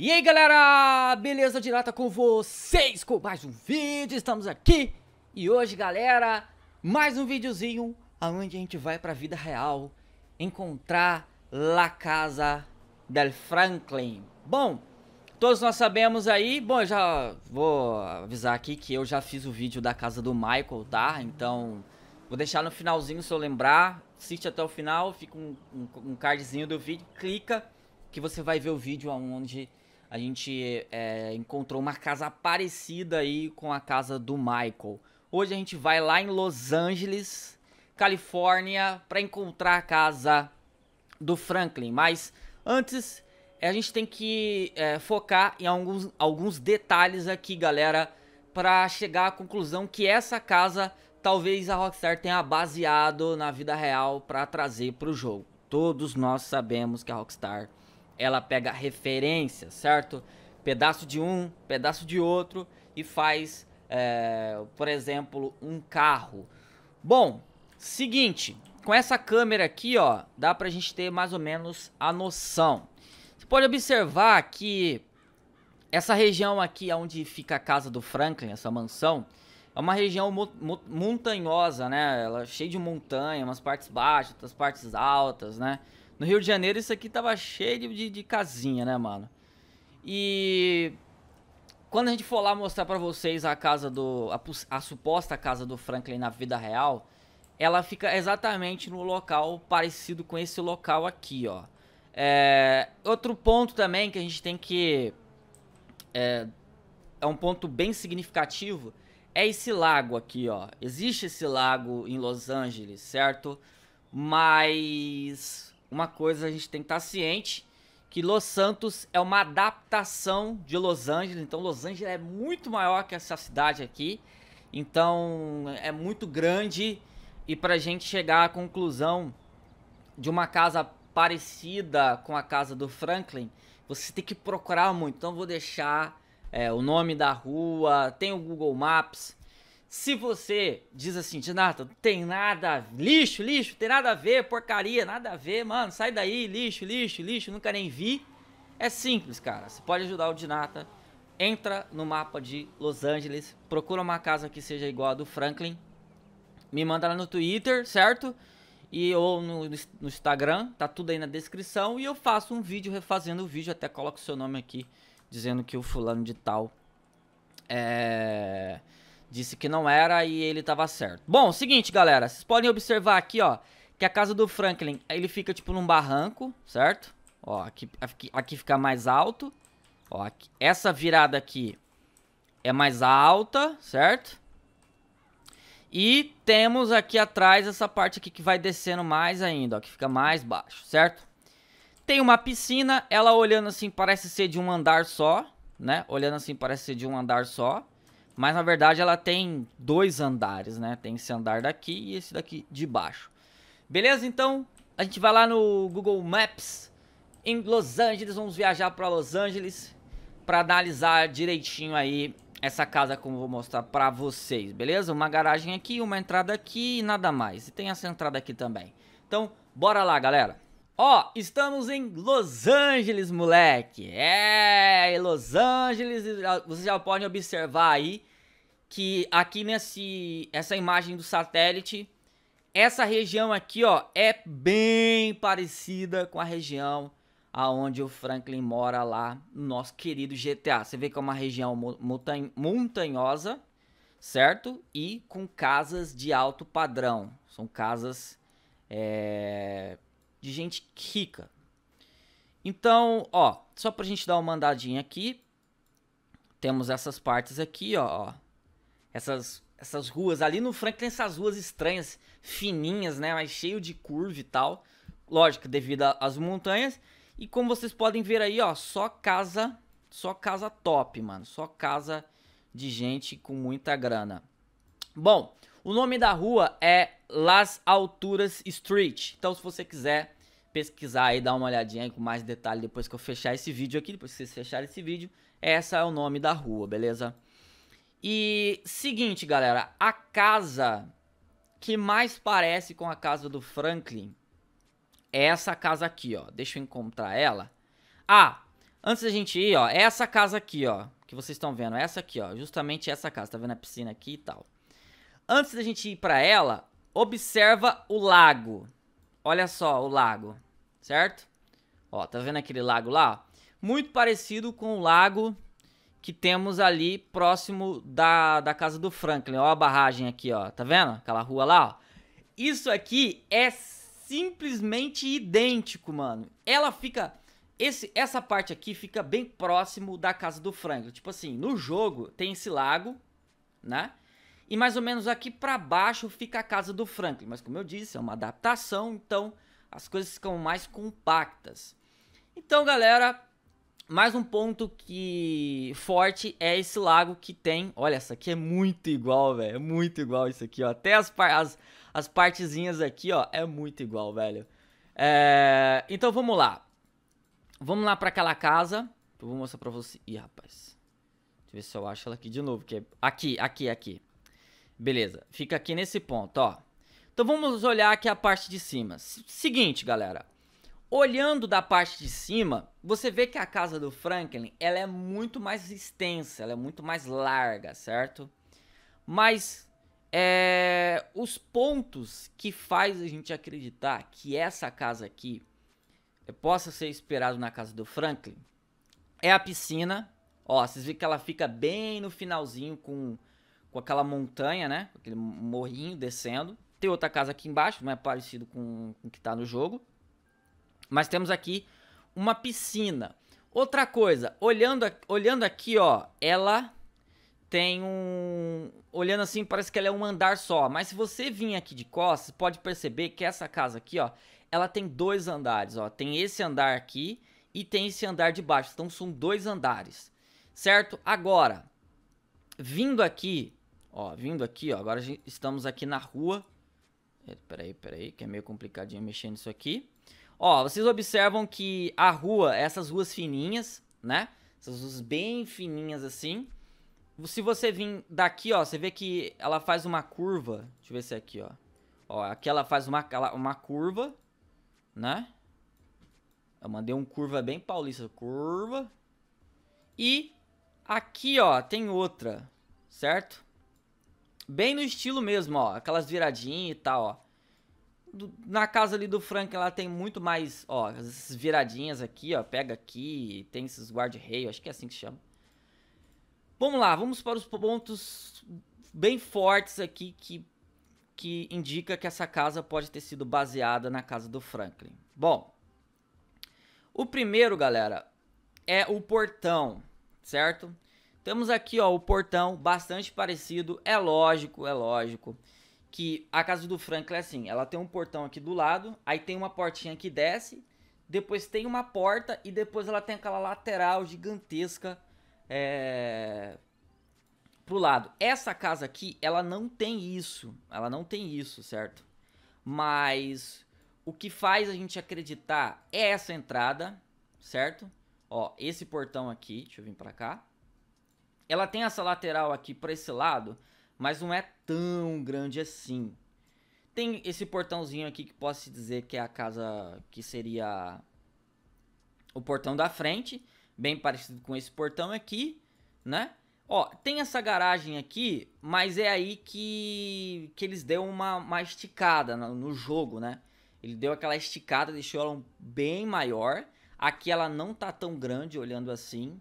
E aí galera, beleza de lata com vocês com mais um vídeo, estamos aqui E hoje galera, mais um videozinho aonde a gente vai pra vida real Encontrar La Casa del Franklin Bom, todos nós sabemos aí, bom eu já vou avisar aqui que eu já fiz o vídeo da casa do Michael, tá? Então vou deixar no finalzinho se eu lembrar, assiste até o final, fica um, um, um cardzinho do vídeo, clica que você vai ver o vídeo onde a gente é, encontrou uma casa parecida aí com a casa do Michael. Hoje a gente vai lá em Los Angeles, Califórnia, para encontrar a casa do Franklin. Mas antes, a gente tem que é, focar em alguns, alguns detalhes aqui, galera, para chegar à conclusão que essa casa talvez a Rockstar tenha baseado na vida real para trazer para o jogo. Todos nós sabemos que a Rockstar ela pega referência, certo? Pedaço de um, pedaço de outro e faz, é, por exemplo, um carro. Bom, seguinte, com essa câmera aqui, ó, dá pra gente ter mais ou menos a noção. Você pode observar que essa região aqui onde fica a casa do Franklin, essa mansão, é uma região montanhosa, né? Ela é cheia de montanha, umas partes baixas, outras partes altas, né? No Rio de Janeiro, isso aqui tava cheio de, de casinha, né, mano? E quando a gente for lá mostrar para vocês a casa do. A, a, suposta casa do Franklin na vida real, ela fica exatamente no local parecido com esse local aqui, ó. É, outro ponto também que a gente tem que. É, é um ponto bem significativo. É esse lago aqui, ó. Existe esse lago em Los Angeles, certo? Mas uma coisa a gente tem que estar tá ciente, que Los Santos é uma adaptação de Los Angeles, então Los Angeles é muito maior que essa cidade aqui, então é muito grande e para a gente chegar à conclusão de uma casa parecida com a casa do Franklin, você tem que procurar muito. Então vou deixar é, o nome da rua, tem o Google Maps, se você diz assim, Dinata, tem nada, lixo, lixo, tem nada a ver, porcaria, nada a ver, mano, sai daí, lixo, lixo, lixo, nunca nem vi. É simples, cara. Você pode ajudar o Dinata. Entra no mapa de Los Angeles, procura uma casa que seja igual a do Franklin. Me manda lá no Twitter, certo? E ou no, no Instagram, tá tudo aí na descrição. E eu faço um vídeo refazendo o vídeo, até coloco o seu nome aqui, dizendo que o fulano de tal é disse que não era e ele estava certo. Bom, seguinte, galera, vocês podem observar aqui, ó, que a casa do Franklin, ele fica tipo num barranco, certo? Ó, aqui, aqui, aqui fica mais alto. Ó, aqui, essa virada aqui é mais alta, certo? E temos aqui atrás essa parte aqui que vai descendo mais ainda, ó, que fica mais baixo, certo? Tem uma piscina, ela olhando assim parece ser de um andar só, né? Olhando assim parece ser de um andar só. Mas na verdade ela tem dois andares, né? Tem esse andar daqui e esse daqui de baixo. Beleza? Então a gente vai lá no Google Maps em Los Angeles. Vamos viajar para Los Angeles para analisar direitinho aí essa casa como eu vou mostrar para vocês, beleza? Uma garagem aqui, uma entrada aqui e nada mais. E tem essa entrada aqui também. Então, bora lá, galera. Ó, oh, estamos em Los Angeles, moleque. É, Los Angeles, vocês já podem observar aí que aqui nesse essa imagem do satélite, essa região aqui, ó, é bem parecida com a região aonde o Franklin mora lá no nosso querido GTA. Você vê que é uma região montan montanhosa, certo? E com casas de alto padrão. São casas é de gente rica. Então, ó, só pra gente dar uma andadinha aqui, temos essas partes aqui, ó, ó essas essas ruas ali no Franklin, essas ruas estranhas, fininhas, né, mas cheio de curva e tal. Lógico, devido às montanhas. E como vocês podem ver aí, ó, só casa, só casa top, mano, só casa de gente com muita grana. Bom, o nome da rua é Las Alturas Street. Então, se você quiser pesquisar e dar uma olhadinha aí com mais detalhe depois que eu fechar esse vídeo aqui, depois que vocês fecharem esse vídeo, essa é o nome da rua, beleza? E seguinte, galera, a casa que mais parece com a casa do Franklin é essa casa aqui, ó. Deixa eu encontrar ela. Ah, antes da gente ir, ó, é essa casa aqui, ó, que vocês estão vendo, é essa aqui, ó, justamente essa casa, tá vendo a piscina aqui e tal. Antes da gente ir para ela, observa o lago. Olha só o lago, certo? Ó, tá vendo aquele lago lá? Muito parecido com o lago que temos ali próximo da, da casa do Franklin. Ó a barragem aqui, ó. Tá vendo? Aquela rua lá, ó. Isso aqui é simplesmente idêntico, mano. Ela fica... Esse, essa parte aqui fica bem próximo da casa do Franklin. Tipo assim, no jogo tem esse lago, né? E mais ou menos aqui para baixo fica a casa do Franklin. Mas como eu disse, é uma adaptação, então as coisas ficam mais compactas. Então, galera, mais um ponto que forte é esse lago que tem. Olha, essa aqui é muito igual, velho. É muito igual isso aqui, ó. Até as, as, as partezinhas aqui, ó, é muito igual, velho. É... Então vamos lá. Vamos lá para aquela casa. Eu vou mostrar pra você. Ih, rapaz. Deixa eu ver se eu acho ela aqui de novo. Que é... Aqui, aqui, aqui. Beleza, fica aqui nesse ponto, ó. Então vamos olhar aqui a parte de cima. Seguinte, galera. Olhando da parte de cima, você vê que a casa do Franklin, ela é muito mais extensa, ela é muito mais larga, certo? Mas é, os pontos que faz a gente acreditar que essa casa aqui eh, possa ser esperado na casa do Franklin é a piscina. Ó, vocês vê que ela fica bem no finalzinho com com aquela montanha, né? Aquele morrinho descendo. Tem outra casa aqui embaixo, não é parecido com, o que está no jogo. Mas temos aqui uma piscina. Outra coisa, olhando, olhando aqui, ó, ela tem um... Olhando assim, parece que ela é um andar só. Mas se você vir aqui de costas, pode perceber que essa casa aqui, ó, ela tem dois andares, ó. Tem esse andar aqui e tem esse andar de baixo. Então, são dois andares, certo? Agora, vindo aqui Ó, vindo aqui, ó, agora estamos aqui na rua. É, peraí, peraí, que é meio complicadinho mexer nisso aqui. Ó, vocês observam que a rua, essas ruas fininhas, né? Essas ruas bem fininhas assim. Se você vir daqui, ó, você vê que ela faz uma curva. Deixa eu ver se é aqui, ó. Ó, aqui ela faz uma, uma curva, né? Eu mandei um curva bem paulista. Curva. E aqui, ó, tem outra, certo? Bem no estilo mesmo, ó. Aquelas viradinhas e tal, ó. Do, na casa ali do Frank, ela tem muito mais, ó, essas viradinhas aqui, ó. Pega aqui, tem esses guard-rail, acho que é assim que chama. Vamos lá, vamos para os pontos bem fortes aqui que, que indica que essa casa pode ter sido baseada na casa do Franklin. Bom, o primeiro, galera, é o portão, certo? Temos aqui, ó, o portão bastante parecido. É lógico, é lógico que a casa do Franklin é assim, ela tem um portão aqui do lado, aí tem uma portinha que desce, depois tem uma porta e depois ela tem aquela lateral gigantesca é, pro lado. Essa casa aqui, ela não tem isso, ela não tem isso, certo? Mas o que faz a gente acreditar é essa entrada, certo? Ó, esse portão aqui, deixa eu vir para cá. Ela tem essa lateral aqui para esse lado, mas não é tão grande assim. Tem esse portãozinho aqui que posso dizer que é a casa que seria o portão da frente, bem parecido com esse portão aqui, né? Ó, tem essa garagem aqui, mas é aí que, que eles deu uma, uma esticada no, no jogo, né? Ele deu aquela esticada, deixou ela bem maior. Aqui ela não tá tão grande olhando assim,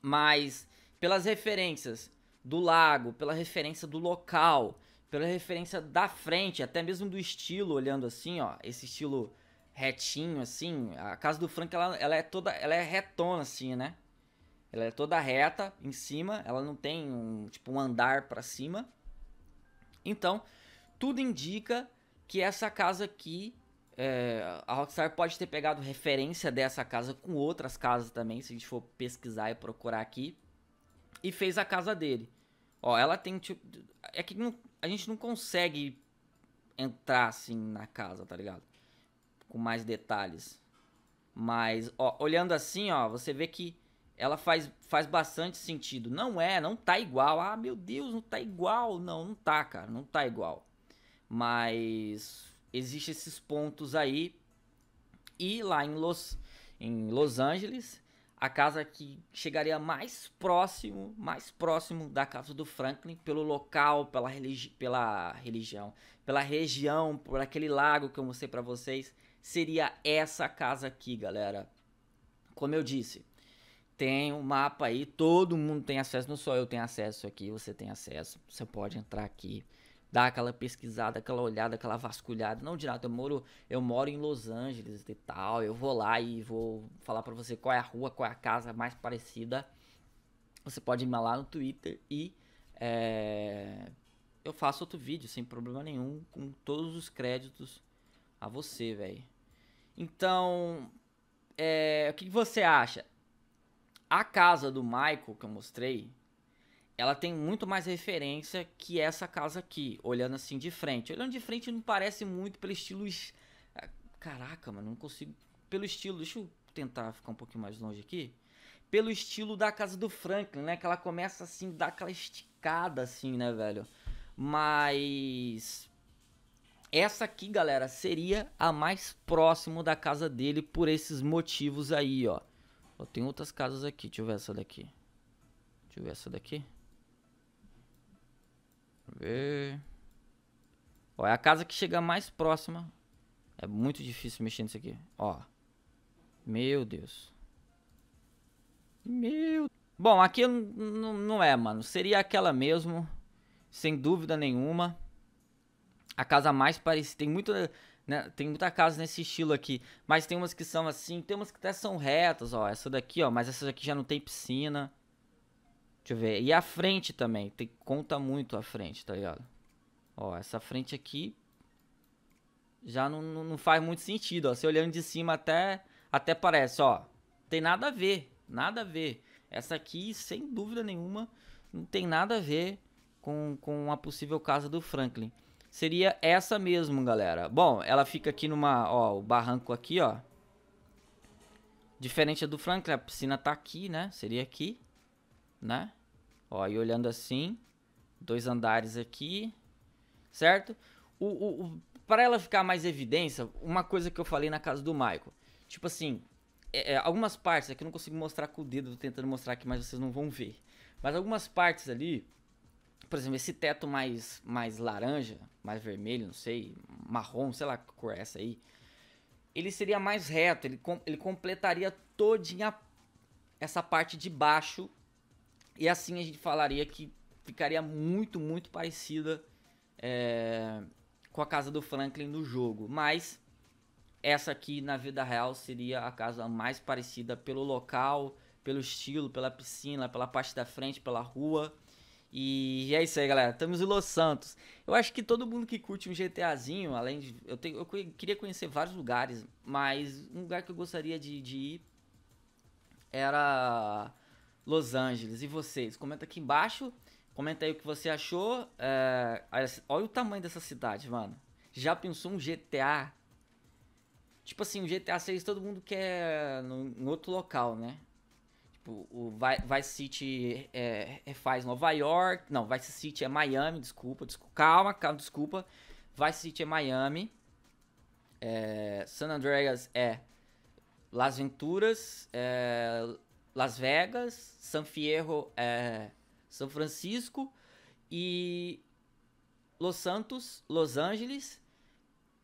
mas pelas referências do lago, pela referência do local, pela referência da frente, até mesmo do estilo, olhando assim, ó, esse estilo retinho assim, a casa do Frank ela, ela é toda, ela é retona assim, né? Ela é toda reta em cima, ela não tem um, tipo um andar para cima. Então, tudo indica que essa casa aqui é, a Rockstar pode ter pegado referência dessa casa com outras casas também, se a gente for pesquisar e procurar aqui e fez a casa dele. Ó, ela tem tipo. É que não, a gente não consegue entrar assim na casa, tá ligado? Com mais detalhes. Mas, ó, olhando assim, ó, você vê que ela faz, faz bastante sentido. Não é, não tá igual. Ah, meu Deus, não tá igual. Não, não tá, cara, não tá igual. Mas existe esses pontos aí. E lá em Los, em Los Angeles, a casa que chegaria mais próximo, mais próximo da casa do Franklin, pelo local, pela, religi pela religião, pela região, por aquele lago que eu mostrei para vocês, seria essa casa aqui, galera. Como eu disse, tem um mapa aí, todo mundo tem acesso, não só eu tenho acesso aqui, você tem acesso. Você pode entrar aqui dar aquela pesquisada, aquela olhada, aquela vasculhada. Não, nada. eu moro, eu moro em Los Angeles e tal. Eu vou lá e vou falar para você qual é a rua, qual é a casa mais parecida. Você pode me lá no Twitter e é, eu faço outro vídeo sem problema nenhum, com todos os créditos a você, velho. Então, é, o que você acha? A casa do Michael que eu mostrei, ela tem muito mais referência que essa casa aqui, olhando assim de frente. Olhando de frente não parece muito pelo estilo. Ah, caraca, mano, não consigo. Pelo estilo. Deixa eu tentar ficar um pouquinho mais longe aqui. Pelo estilo da casa do Franklin, né? Que ela começa assim, dá aquela esticada assim, né, velho? Mas. Essa aqui, galera, seria a mais próxima da casa dele por esses motivos aí, ó. Ó, tem outras casas aqui. Deixa eu ver essa daqui. Deixa eu ver essa daqui. Ver. É. Ó, é a casa que chega mais próxima. É muito difícil mexer nisso aqui. Ó. Meu Deus. Meu. Bom, aqui não é, mano. Seria aquela mesmo. Sem dúvida nenhuma. A casa mais parecida. Tem muita. Né? Tem muita casa nesse estilo aqui. Mas tem umas que são assim. Tem umas que até são retas, ó. Essa daqui, ó. Mas essa daqui já não tem piscina. Deixa eu ver. E a frente também. Tem, conta muito a frente, tá ligado? Ó, essa frente aqui já não, não, não faz muito sentido, ó. Você olhando de cima até, até parece, ó. Tem nada a ver, nada a ver. Essa aqui, sem dúvida nenhuma, não tem nada a ver com, com a possível casa do Franklin. Seria essa mesmo, galera. Bom, ela fica aqui numa, ó, o barranco aqui, ó. Diferente do Franklin, a piscina tá aqui, né? Seria aqui né? Ó, e olhando assim, dois andares aqui, certo? O, o, o para ela ficar mais evidência, uma coisa que eu falei na casa do Michael. Tipo assim, é, é, algumas partes, aqui eu não consigo mostrar com o dedo, tô tentando mostrar aqui, mas vocês não vão ver. Mas algumas partes ali, por exemplo, esse teto mais, mais laranja, mais vermelho, não sei, marrom, sei lá que cor é essa aí. Ele seria mais reto, ele, com, ele completaria todinha essa parte de baixo e assim a gente falaria que ficaria muito, muito parecida é, com a casa do Franklin no jogo. Mas essa aqui na vida real seria a casa mais parecida pelo local, pelo estilo, pela piscina, pela parte da frente, pela rua. E é isso aí, galera. Estamos em Los Santos. Eu acho que todo mundo que curte um GTAzinho, além de. Eu, tenho, eu queria conhecer vários lugares, mas um lugar que eu gostaria de, de ir era Los Angeles. E vocês? Comenta aqui embaixo. Comenta aí o que você achou. É, olha o tamanho dessa cidade, mano. Já pensou um GTA? Tipo assim, um GTA 6 todo mundo quer no, em outro local, né? Tipo, o Vice City é, é, faz Nova York. Não, Vice City é Miami, desculpa. desculpa calma, calma, desculpa. Vice City é Miami. É, San Andreas é Las Venturas. É, Las Vegas, San Fierro, é, São Francisco e Los Santos, Los Angeles.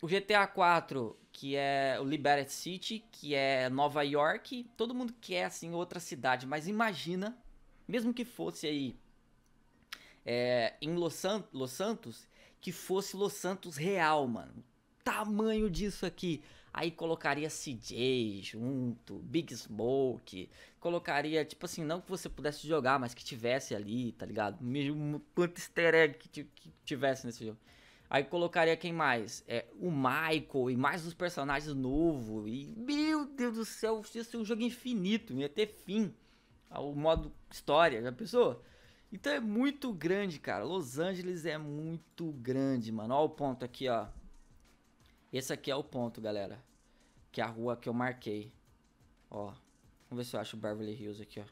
O GTA 4, que é o Liberty City, que é Nova York. Todo mundo quer, assim, outra cidade, mas imagina, mesmo que fosse aí é, em Los, San Los Santos, que fosse Los Santos real, mano. Tamanho disso aqui. Aí colocaria CJ junto, Big Smoke, colocaria, tipo assim, não que você pudesse jogar, mas que tivesse ali, tá ligado? Mesmo quanto easter egg que, que tivesse nesse jogo. Aí colocaria quem mais? É, o Michael e mais os personagens novos. E meu Deus do céu, isso ia ser um jogo infinito, ia ter fim. O modo história, já pensou? Então é muito grande, cara. Los Angeles é muito grande, mano. Olha o ponto aqui, ó. Esse aqui é o ponto, galera. Que é a rua que eu marquei. Ó. Vamos ver se eu acho Beverly Hills aqui, ó.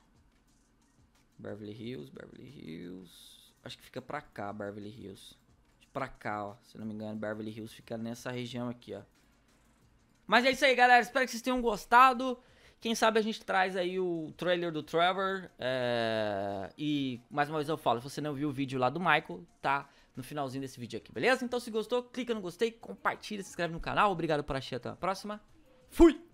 Beverly Hills, Beverly Hills. Acho que fica pra cá, Beverly Hills. Pra cá, ó. Se não me engano, Beverly Hills fica nessa região aqui, ó. Mas é isso aí, galera. Espero que vocês tenham gostado. Quem sabe a gente traz aí o trailer do Trevor. É... E mais uma vez eu falo, se você não viu o vídeo lá do Michael, tá? no finalzinho desse vídeo aqui, beleza? Então se gostou, clica no gostei, compartilha, se inscreve no canal. Obrigado por assistir, até a próxima. Fui!